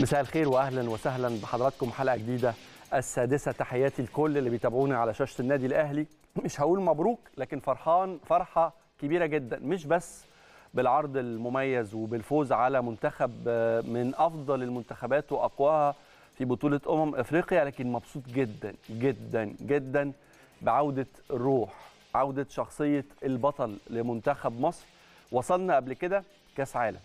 مساء الخير واهلا وسهلا بحضراتكم حلقه جديده السادسه تحياتي لكل اللي بيتابعونا على شاشه النادي الاهلي مش هقول مبروك لكن فرحان فرحه كبيره جدا مش بس بالعرض المميز وبالفوز على منتخب آه، من افضل المنتخبات واقواها في بطوله امم افريقيا لكن مبسوط جدا جدا جدا بعوده الروح عوده شخصيه البطل لمنتخب مصر وصلنا قبل كده كاس عالم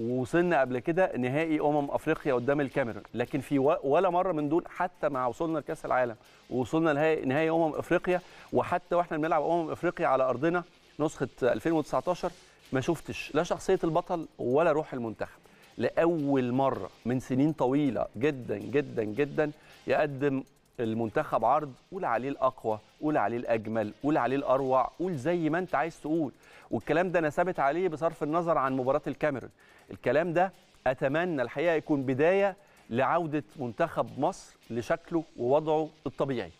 وصلنا قبل كده نهائي امم افريقيا قدام الكاميرون لكن في ولا مره من دول حتى مع وصولنا لكاس العالم ووصلنا نهائي امم افريقيا وحتى واحنا بنلعب امم افريقيا على ارضنا نسخه 2019 ما شفتش لا شخصيه البطل ولا روح المنتخب لاول مره من سنين طويله جدا جدا جدا يقدم المنتخب عرض قول عليه الاقوى قول عليه الاجمل قول عليه الاروع قول زي ما انت عايز تقول والكلام ده انا ثابت عليه بصرف النظر عن مباراه الكاميرون الكلام ده اتمنى الحقيقه يكون بدايه لعوده منتخب مصر لشكله ووضعه الطبيعي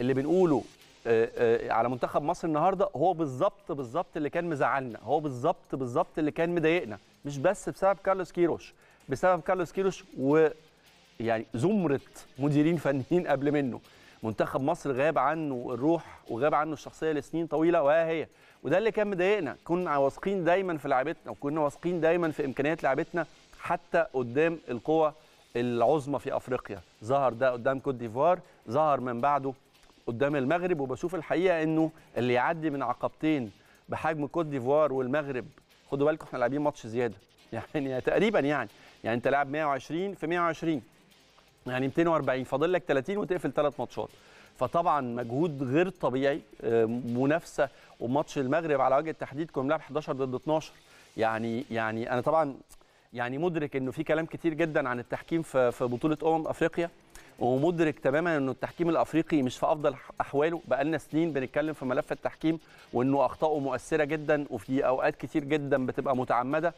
اللي بنقوله آه، آه، على منتخب مصر النهارده هو بالظبط بالظبط اللي كان مزعلنا هو بالظبط بالظبط اللي كان مضايقنا مش بس بسبب كارلوس كيروش بسبب كارلوس كيروش و يعني زمره مديرين فنيين قبل منه منتخب مصر غاب عنه الروح وغاب عنه الشخصيه لسنين طويله وها هي وده اللي كان مضايقنا كنا واثقين دايما في لعيبتنا وكنا واثقين دايما في امكانيات لعيبتنا حتى قدام القوى العظمى في افريقيا ظهر ده قدام كوت ديفوار ظهر من بعده قدام المغرب وبشوف الحقيقه انه اللي يعدي من عقبتين بحجم كوت ديفوار والمغرب خدوا بالكم احنا لاعبين ماتش زياده يعني تقريبا يعني يعني انت لاعب 120 في 120 يعني 240 فاضل لك 30 وتقفل ثلاث ماتشات فطبعا مجهود غير طبيعي آه، منافسه وماتش المغرب على وجه التحديد كنا بنلعب 11 ضد 12 يعني يعني انا طبعا يعني مدرك انه في كلام كتير جدا عن التحكيم في في بطوله امم افريقيا ومدرك تماما انه التحكيم الافريقي مش في افضل احواله بقالنا سنين بنتكلم في ملف التحكيم وانه اخطائه مؤثره جدا وفي اوقات كتير جدا بتبقى متعمده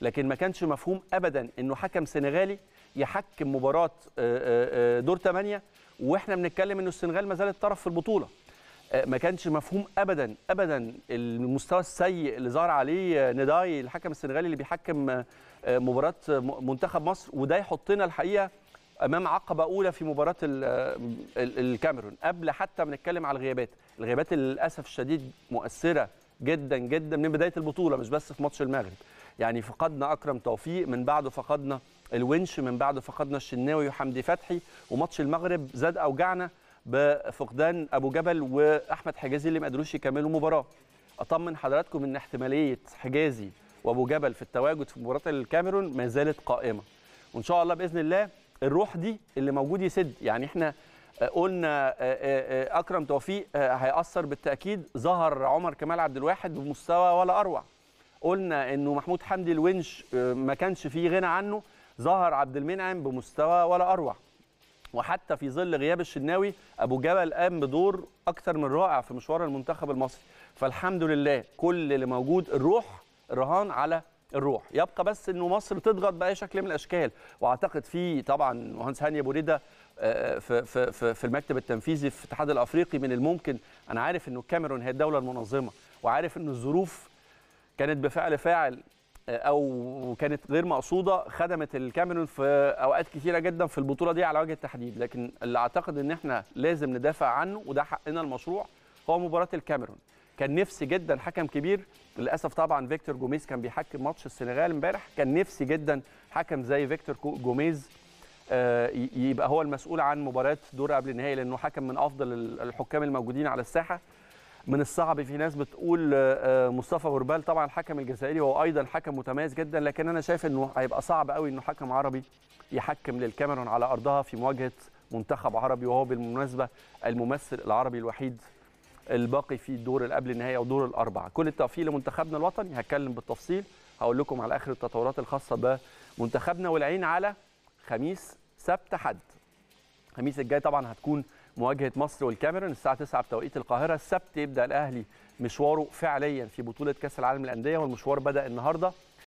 لكن ما كانش مفهوم ابدا انه حكم سنغالي يحكم مباراه آه، آه، آه، دور 8 واحنا بنتكلم انه السنغال ما زالت طرف في البطوله ما كانش مفهوم ابدا ابدا المستوى السيء اللي ظهر عليه نداي الحكم السنغالي اللي بيحكم مباراه منتخب مصر وده يحطنا الحقيقه امام عقبه اولى في مباراه الكاميرون قبل حتى ما نتكلم على الغيابات الغيابات للاسف الشديد مؤثره جدا جدا من بدايه البطوله مش بس في ماتش المغرب يعني فقدنا اكرم توفيق من بعده فقدنا الونش من بعده فقدنا الشناوي وحمدي فتحي وماتش المغرب زاد اوجعنا بفقدان ابو جبل واحمد حجازي اللي ما قدروش يكملوا المباراه اطمن حضراتكم ان احتماليه حجازي وابو جبل في التواجد في مباراه الكاميرون ما زالت قائمه وان شاء الله باذن الله الروح دي اللي موجود يسد يعني احنا قلنا آه، آه، آه، اكرم توفيق هيأثر بالتاكيد ظهر عمر كمال عبد الواحد بمستوى ولا اروع قلنا انه محمود حمدي الونش آه، ما كانش فيه غنى عنه ظهر عبد المنعم بمستوى ولا اروع وحتى في ظل غياب الشناوي ابو جبل قام بدور اكثر من رائع في مشوار المنتخب المصري فالحمد لله كل اللي موجود الروح الرهان على الروح يبقى بس انه مصر تضغط باي شكل من الاشكال واعتقد في طبعا مهندس هاني ابو ريده آه، في في في المكتب التنفيذي في الاتحاد الافريقي من الممكن انا عارف انه الكاميرون هي الدوله المنظمه وعارف انه الظروف كانت بفعل فاعل آه، او كانت غير مقصوده خدمت الكاميرون في اوقات كثيره جدا في البطوله دي على وجه التحديد لكن اللي اعتقد ان احنا لازم ندافع عنه وده حقنا المشروع هو مباراه الكاميرون كان نفسي جدا حكم كبير للاسف طبعا فيكتور جوميز كان بيحكم ماتش السنغال امبارح كان نفسي جدا حكم زي فيكتور جوميز آه، يبقى هو المسؤول عن مباراه دور قبل النهائي لانه حكم من افضل الحكام الموجودين على الساحه من الصعب في ناس بتقول آه، آه، مصطفى غربال طبعا الحكم الجزائري هو ايضا حكم متميز جدا لكن انا شايف انه هيبقى صعب قوي انه حكم عربي يحكم للكاميرون على ارضها في مواجهه منتخب عربي وهو بالمناسبه الممثل العربي الوحيد الباقي في الدور اللي قبل النهائي او دور الاربعه كل التوفيق لمنتخبنا الوطني هتكلم بالتفصيل هقول لكم على اخر التطورات الخاصه بمنتخبنا والعين على خميس سبت حد الخميس الجاي طبعا هتكون مواجهه مصر والكاميرون الساعه 9 بتوقيت القاهره السبت يبدا الاهلي مشواره فعليا في بطوله كاس العالم للانديه والمشوار بدا النهارده